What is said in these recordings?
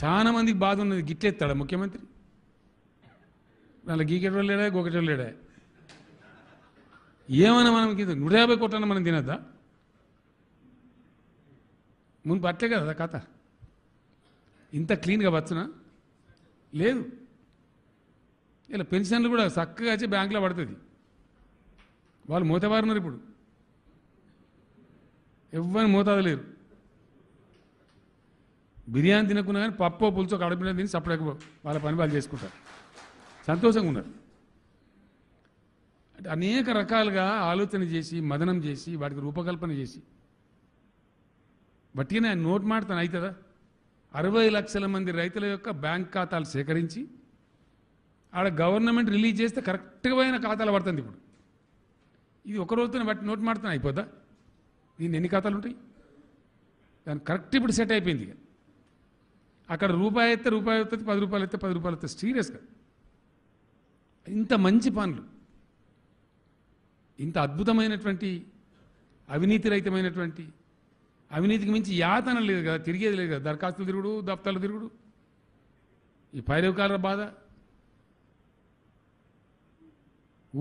చాలా మందికి బాధ ఉన్నది గిట్లెత్తాడా ముఖ్యమంత్రి వాళ్ళ గీకెటోళ్ళు లేడా గోకెటోళ్ళు లేడా ఏమైనా మనం కింద నూట యాభై కోట్లన్నా మనం తినద్దా మునుపు పట్టలే కదా కథ ఇంత క్లీన్గా పచ్చనా లేదు ఇలా పెన్షన్లు కూడా చక్కగా వచ్చి బ్యాంకులో పడుతుంది వాళ్ళు మూతబారున్నారు ఇప్పుడు ఎవరిని మోతాదు లేరు బిర్యానీ తినకున్నా కానీ పప్పు పులుసు కడపిన తిని సపరేట్ వాళ్ళ పని వాళ్ళు చేసుకుంటారు సంతోషంగా ఉన్నారు అంటే అనేక రకాలుగా ఆలోచన చేసి మదనం చేసి వాటికి రూపకల్పన చేసి బట్టిగానే ఆయన నోట్ మాడతాను అవుతుందా అరవై లక్షల మంది రైతుల యొక్క బ్యాంక్ ఖాతాలు సేకరించి ఆడ గవర్నమెంట్ రిలీజ్ చేస్తే కరెక్ట్గా పోయిన ఖాతాలు పడుతుంది ఇప్పుడు ఇది ఒక బట్టి నోట్ మాడతాను అయిపోద్దా దీన్ని ఎన్ని ఖాతాలు ఉంటాయి దాని కరెక్ట్ ఇప్పుడు సెట్ అయిపోయింది అక్కడ రూపాయి అయితే రూపాయి అవుతుంది పది రూపాయలు అయితే పది రూపాయలు అవుతుంది సీరియస్గా ఇంత మంచి పనులు ఇంత అద్భుతమైనటువంటి అవినీతి రహితమైనటువంటి అవినీతికి మించి యాతన లేదు కదా తిరిగేది లేదు కదా దరఖాస్తులు తిరుగుడు దప్తాలు తిరుగుడు ఈ పైరవకాల బాధ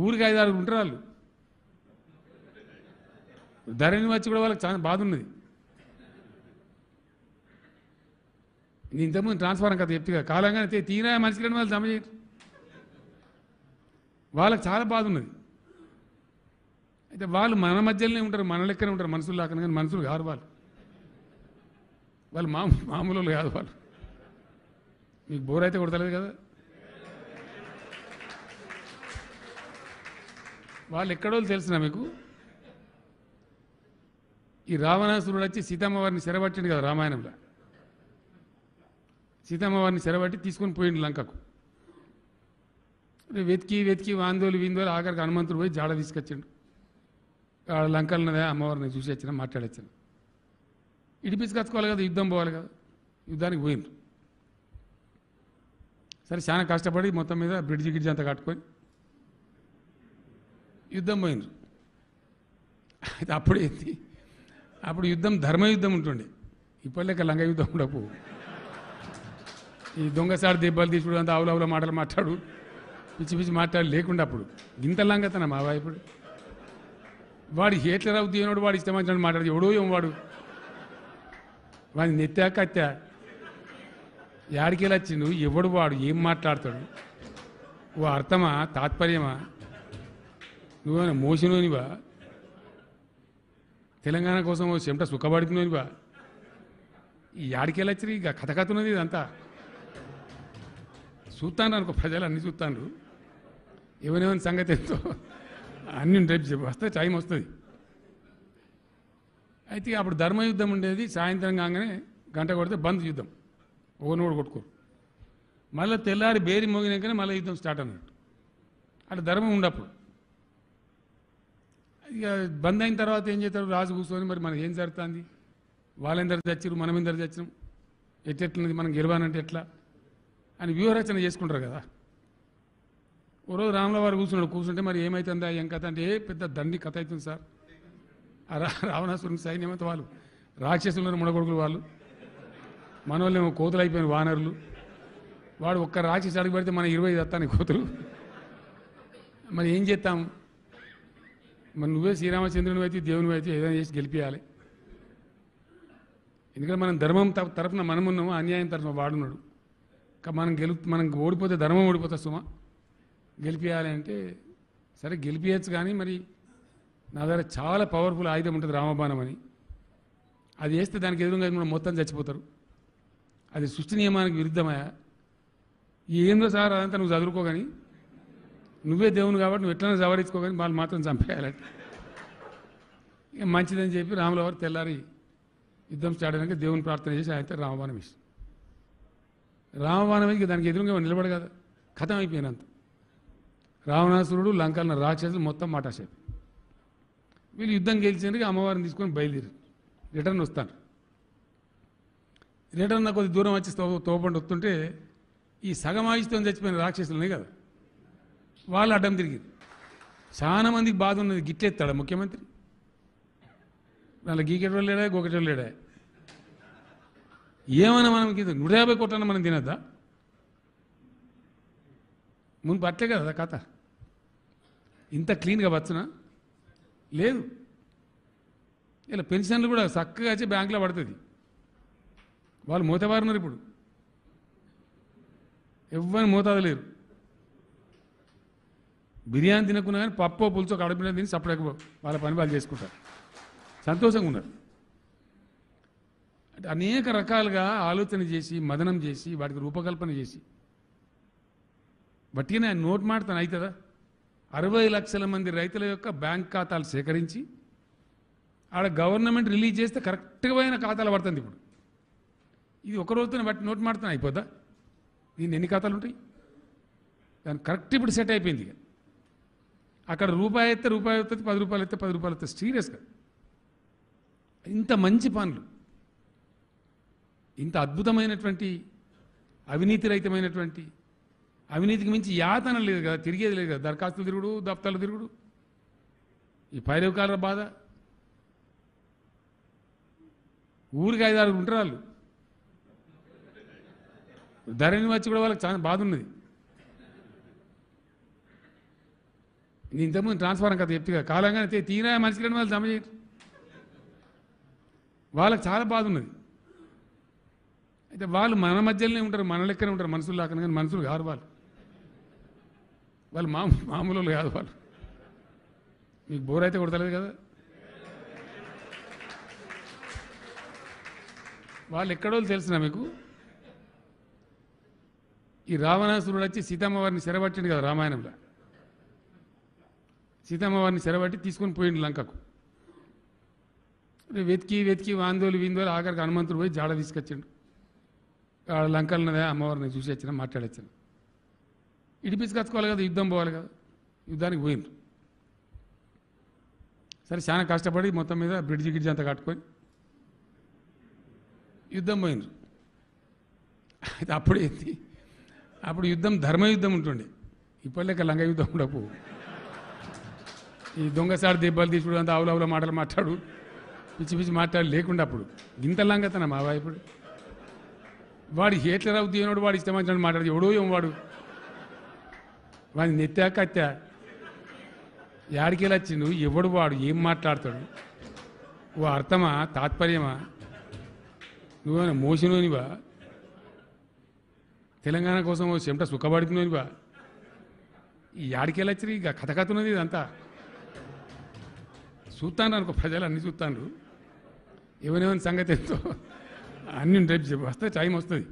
ఊరికి ఐదారు ఉంటారు వాళ్ళు ధరణి వచ్చి కూడా వాళ్ళకి చాలా బాధ ఉన్నది నేను ఇంతకుముందు ట్రాన్స్ఫారం కథ చెప్తే కదా కాలంగానే తీరా మనిషికి రెండు వాళ్ళు జమ చేయరు వాళ్ళకి చాలా బాధ ఉన్నది అయితే వాళ్ళు మన మధ్యలోనే ఉంటారు మన లెక్కనే ఉంటారు మనుషులు లాకని కానీ మనుషులు కారు వాళ్ళు వాళ్ళు మా మామూలు కాదు వాళ్ళు మీకు బోర్ అయితే కొడతలేదు కదా వాళ్ళు ఎక్కడో తెలిసిన మీకు ఈ రావణాసురుడు వచ్చి సీతమ్మవారిని చెరబట్టిండు కదా రామాయణంలో సీతమ్మవారిని చెరబట్టి తీసుకొని పోయిండు లంకకు వెతికి వెతికి వాందోలు వీందోలు ఆఖరికి హనుమంతుడు పోయి జాడ తీసుకొచ్చిండు లంకలనదే అమ్మవారిని చూసి వచ్చిన మాట్లాడొచ్చాను ఇడిపించుకొచ్చుకోవాలి కదా యుద్ధం పోవాలి కదా యుద్ధానికి పోయిండ్రు సరే చాలా కష్టపడి మొత్తం మీద బ్రిడ్జి గిడ్జి అంతా కట్టుకొని యుద్ధం పోయిండ్రు అయితే అప్పుడు ఏంటి అప్పుడు యుద్ధం ధర్మయుద్ధం ఉంటుండే ఇప్పటిలేక లంగ యుద్ధం ఉండకపోవు ఈ దొంగసారి దెబ్బలు తీసుకుడు అంతా ఆవులావుల మాటలు మాట్లాడు పిచ్చి పిచ్చి మాట్లాడు లేకుండా అప్పుడు ఇంత లంగతన మావా ఇప్పుడు వాడు హేట్లర్ అవుతూ ఏనాడు వాడు ఇష్టమని మాట్లాడు ఎవడో ఏం వాడు వాడిని నెత్తా కత్తా యాడికెళ్ళి వచ్చిండు ఎవడు వాడు ఏం మాట్లాడతాడు ఓ అర్థమా తాత్పర్యమా నువ్వేమైనా మోసినోనివా తెలంగాణ కోసం చెమట సుఖపడుతున్నోనివా ఈ యాడికెళ్ళి వచ్చి ఇక కథ కథ ఉన్నది ఇదంతా చూస్తాను అనుకో ప్రజలు అన్నీ చూస్తాను ఎవరెవరి సంగతి ఎంతో అన్ని రేపు చెప్పు వస్తే టైం వస్తుంది అయితే అప్పుడు ధర్మయుద్ధం ఉండేది సాయంత్రం కాగానే గంట కొడితే బంద్ యుద్ధం కూడా కొట్టుకోరు మళ్ళీ తెల్లారి బేరి మోగినాకనే మళ్ళీ యుద్ధం స్టార్ట్ అన్నట్టు అటు ధర్మం ఉండప్పుడు ఇక బంద్ అయిన తర్వాత ఏం చేస్తారు రాజు కూర్చొని మరి మనకి ఏం జరుగుతుంది వాళ్ళెందరు తెచ్చారు మనం ఎందరు చచ్చినాం ఎట్టెట్లున్నది మనం గెలవాలంటే ఎట్లా అని వ్యూహరచన చేసుకుంటారు కదా ఓ రోజు రాములవారు కూర్చున్నాడు కూర్చుంటే మరి ఏమైతుందా ఏం కథ అంటే ఏ పెద్ద దండి కథ అవుతుంది సార్ రావణాసురుని సైన్యం వాళ్ళు రాక్షసులను మునగొడుకులు వాళ్ళు మనోళ్ళేమో కోతులు అయిపోయిన వానరులు వాడు ఒక్క రాక్షసు అడుగు పెడితే మన ఇరవై దత్తాని కోతులు మరి ఏం చేస్తాం మరి నువ్వే శ్రీరామచంద్రుని అయితే దేవుని అయితే ఏదైనా చేసి గెలిపించాలి ఎందుకంటే మనం ధర్మం తరఫున మనమున్నాము అన్యాయం తరఫున వాడున్నాడు మనం గెలు మనం ఓడిపోతే ధర్మం ఓడిపోతా సుమ గెలిపియాలి అంటే సరే గెలిపియచ్చు కానీ మరి నా దగ్గర చాలా పవర్ఫుల్ ఆయుధం ఉంటుంది రామబాణం అని అది వేస్తే దానికి ఎదురుగా మనం మొత్తం చచ్చిపోతారు అది సృష్టి నియమానికి విరుద్ధమయా ఏందో సార్ అదంతా నువ్వు చదువుకోగాని నువ్వే దేవుని కాబట్టి నువ్వు ఎట్లనే సవరించుకోగాని వాళ్ళు మాత్రం చంపేయాలట మంచిదని చెప్పి రాములవారు తెల్లారి యుద్ధం స్టార్ట్ అయినాక దేవుని ప్రార్థన చేసి ఆయన రామబాణం ఇష్టం రామవాణమికి దానికి ఎదురుగా నిలబడ కదా కథం అయిపోయినంత రావణాసురుడు లంకలను రాక్షసులు మొత్తం మాటాసేపు వీళ్ళు యుద్ధం గెలిచినందుకు అమ్మవారిని తీసుకొని బయలుదేరి రిటర్న్ వస్తాను రిటర్న్ కొద్ది దూరం వచ్చి తోపండి వస్తుంటే ఈ సగమాయిస్తో చచ్చిపోయిన రాక్షసులనే కదా వాళ్ళు అడ్డం తిరిగింది చాలా మందికి బాధ ఉన్నది గిట్లెత్తాడు ముఖ్యమంత్రి వాళ్ళ వాళ్ళు లేడా గోకెటోళ్ళు లేడా ఏమైనా మనం నూట యాభై కోట్లన్నా మనం తినద్దా మునుపు అట్లే కదా కథ ఇంత క్లీన్గా వచ్చునా లేదు ఇలా పెన్షన్లు కూడా చక్కగా వచ్చి బ్యాంకులో పడుతుంది వాళ్ళు మూతబారున్నారు ఇప్పుడు ఎవరిని లేరు బిర్యానీ తినకున్నా కానీ పప్పు పులుసు కడపిన తిని సపడకపో వాళ్ళ పని వాళ్ళు చేసుకుంటారు సంతోషంగా ఉన్నారు అంటే అనేక రకాలుగా ఆలోచన చేసి మదనం చేసి వాటికి రూపకల్పన చేసి బట్టిగానే ఆయన నోట్ మాడతాను అవుతుందా అరవై లక్షల మంది రైతుల యొక్క బ్యాంక్ ఖాతాలు సేకరించి ఆడ గవర్నమెంట్ రిలీజ్ చేస్తే కరెక్ట్గా పోయిన ఖాతాలు పడుతుంది ఇప్పుడు ఇది ఒకరోజుతో బట్టి నోట్ మాడతాను అయిపోద్దా దీన్ని ఎన్ని ఖాతాలు ఉంటాయి దాని కరెక్ట్ ఇప్పుడు సెట్ అయిపోయింది ఇక అక్కడ రూపాయి అయితే రూపాయి అవుతుంది పది రూపాయలు అయితే పది రూపాయలు అవుతుంది సీరియస్గా ఇంత మంచి పనులు ఇంత అద్భుతమైనటువంటి అవినీతి రహితమైనటువంటి అవినీతికి మించి యాతన లేదు కదా తిరిగేది లేదు కదా దరఖాస్తులు తిరుగుడు దప్తలు తిరుగుడు ఈ పైరవకాల బాధ ఊరికి ఐదు ఐదారు ఉంటారు వాళ్ళు ధరణి వచ్చి కూడా వాళ్ళకి చాలా బాధ ఉన్నది నేను ఇంతకుముందు ట్రాన్స్ఫారం కథ చెప్తే కాలంగానే తీరా మనిషి రెండు వాళ్ళు జమ చేయరు వాళ్ళకి చాలా బాధ ఉన్నది అయితే వాళ్ళు మన మధ్యలోనే ఉంటారు మన లెక్కనే ఉంటారు మనుషులు లాకని కానీ మనుషులు కారు వాళ్ళు వాళ్ళు మా మామూలు కాదు వాళ్ళు మీకు బోర్ అయితే కొడతలేదు కదా వాళ్ళు ఎక్కడోళ్ళు తెలిసిన మీకు ఈ రావణాసురుడు వచ్చి సీతమ్మవారిని చెరబట్టిండు కదా రామాయణంలో సీతమ్మవారిని చెరబట్టి తీసుకొని పోయిండు లంకకు వెతికి వెతికి వాందోలు విందోలు ఆఖరికి హనుమంతుడు పోయి జాడ తీసుకొచ్చిండు లంకలనదే అమ్మవారిని చూసి వచ్చిన మాట్లాడొచ్చాను ఇడిపించుకొచ్చుకోవాలి కదా యుద్ధం పోవాలి కదా యుద్ధానికి పోయిండ్రు సరే చాలా కష్టపడి మొత్తం మీద బ్రిడ్జి గిడ్జి అంతా కట్టుకొని యుద్ధం పోయినరు అయితే అప్పుడు ఏంటి అప్పుడు యుద్ధం ధర్మయుద్ధం ఉంటుండే ఇప్పటి లెక్క లంగ యుద్ధం ఉండకు ఈ దొంగసారి దెబ్బలు తీసుకుడు అంత ఆవుల మాటలు మాట్లాడు పిచ్చి పిచ్చి మాట్లాడు లేకుండా అప్పుడు గింత లంగతనం మా ఇప్పుడు వాడి హేట్లర్ రావు అని వాడు ఇష్టమంచిన మాట్లాడు ఎవడో ఏం వాడు వాడిని నెత్తా కత్తా యాడికెళ్ళి వచ్చిండు ఎవడు వాడు ఏం మాట్లాడతాడు ఓ అర్థమా తాత్పర్యమా నువ్వేమైనా మోసినోనివా తెలంగాణ కోసం చెమట సుఖపడుతున్నానివా ఈ యాడికెళ్ళొచ్చి ఇక కథ కథ ఉన్నది ఇదంతా చూస్తాను అనుకో ప్రజలు అన్నీ చూస్తాను ఎవరెవరి సంగతి ఎంతో అన్ని రేపు వస్తే టైం వస్తుంది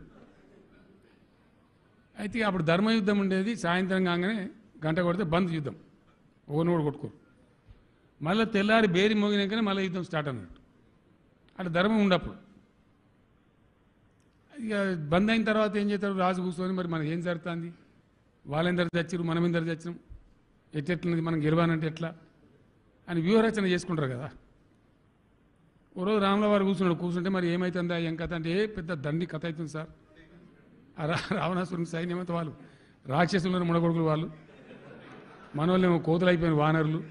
అయితే అప్పుడు ధర్మయుద్ధం ఉండేది సాయంత్రం కాగానే గంట కొడితే బంద్ యుద్ధం ఒకనోడు కొట్టుకోరు మళ్ళీ తెల్లారి బేరి మోగినాకనే మళ్ళీ యుద్ధం స్టార్ట్ అన్నట్టు అటు ధర్మం ఉండప్పుడు ఇక బంద్ అయిన తర్వాత ఏం చేస్తారు రాజు కూర్చొని మరి మనకి ఏం జరుగుతుంది వాళ్ళందరూ తెచ్చారు మనం ఎందరు తెచ్చినాం ఎట్టెట్లనేది మనం గెలవాలంటే ఎట్లా అని వ్యూహరచన చేసుకుంటారు కదా ఓ రోజు రాముల వారు కూర్చున్నాడు కూర్చుంటే మరి ఏమైతుందా ఏం కథ అంటే ఏ పెద్ద దండి కథ అవుతుంది సార్ రావణాసురుని సైన్యమైతే వాళ్ళు రాక్షసులు ముడగొడుకులు వాళ్ళు మనోళ్ళేమో కోతులు అయిపోయిన వానరులు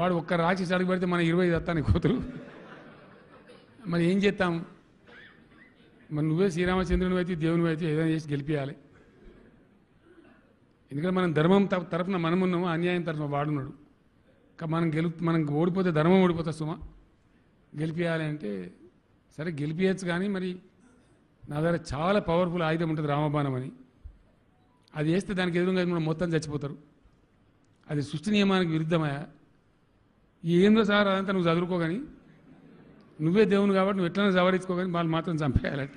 వాడు ఒక్క రాక్షసు అడుగు పెడితే మన ఇరవై దత్తాని కోతులు మరి ఏం చేస్తాం మరి నువ్వే శ్రీరామచంద్రుని అయితే దేవుని అయితే ఏదైనా చేసి గెలిపించాలి ఎందుకంటే మనం ధర్మం తరఫున మనం అన్యాయం తరఫున వాడున్నాడు మనం గెలు మనం ఓడిపోతే ధర్మం ఓడిపోతా సుమా గెలిపించాలి అంటే సరే గెలిపించచ్చు కానీ మరి నా దగ్గర చాలా పవర్ఫుల్ ఆయుధం ఉంటుంది రామబాణం అని అది వేస్తే దానికి ఎదురుగా మనం మొత్తం చచ్చిపోతారు అది సృష్టి నియమానికి విరుద్ధమయా ఏందో సార్ అదంతా నువ్వు చదువుకోగాని నువ్వే దేవుని కాబట్టి నువ్వు ఎట్లనే సవరించుకోగాని వాళ్ళు మాత్రం చంపేయాలట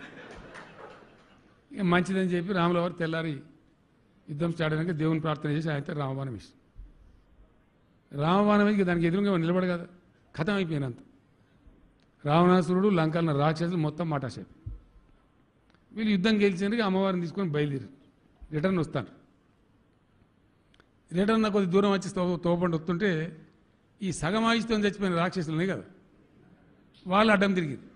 మంచిదని చెప్పి రాముల వారు తెల్లారి యుద్ధం స్టార్ట్ అయినాక దేవుని ప్రార్థన చేసి ఆయన రామబాణం ఇస్తాం రామబాణం దానికి ఎదురుగా కదా కథం అయిపోయినంత రావణాసురుడు లంకలను రాక్షసులు మొత్తం మాటాసేపు వీళ్ళు యుద్ధం గెలిచినరికి అమ్మవారిని తీసుకొని బయలుదేరి రిటర్న్ వస్తాను రిటర్న్ కొద్ది దూరం వచ్చి తోపండి వస్తుంటే ఈ సగం ఆయుష్తో చచ్చిపోయిన రాక్షసులనే కదా వాళ్ళు అడ్డం తిరిగింది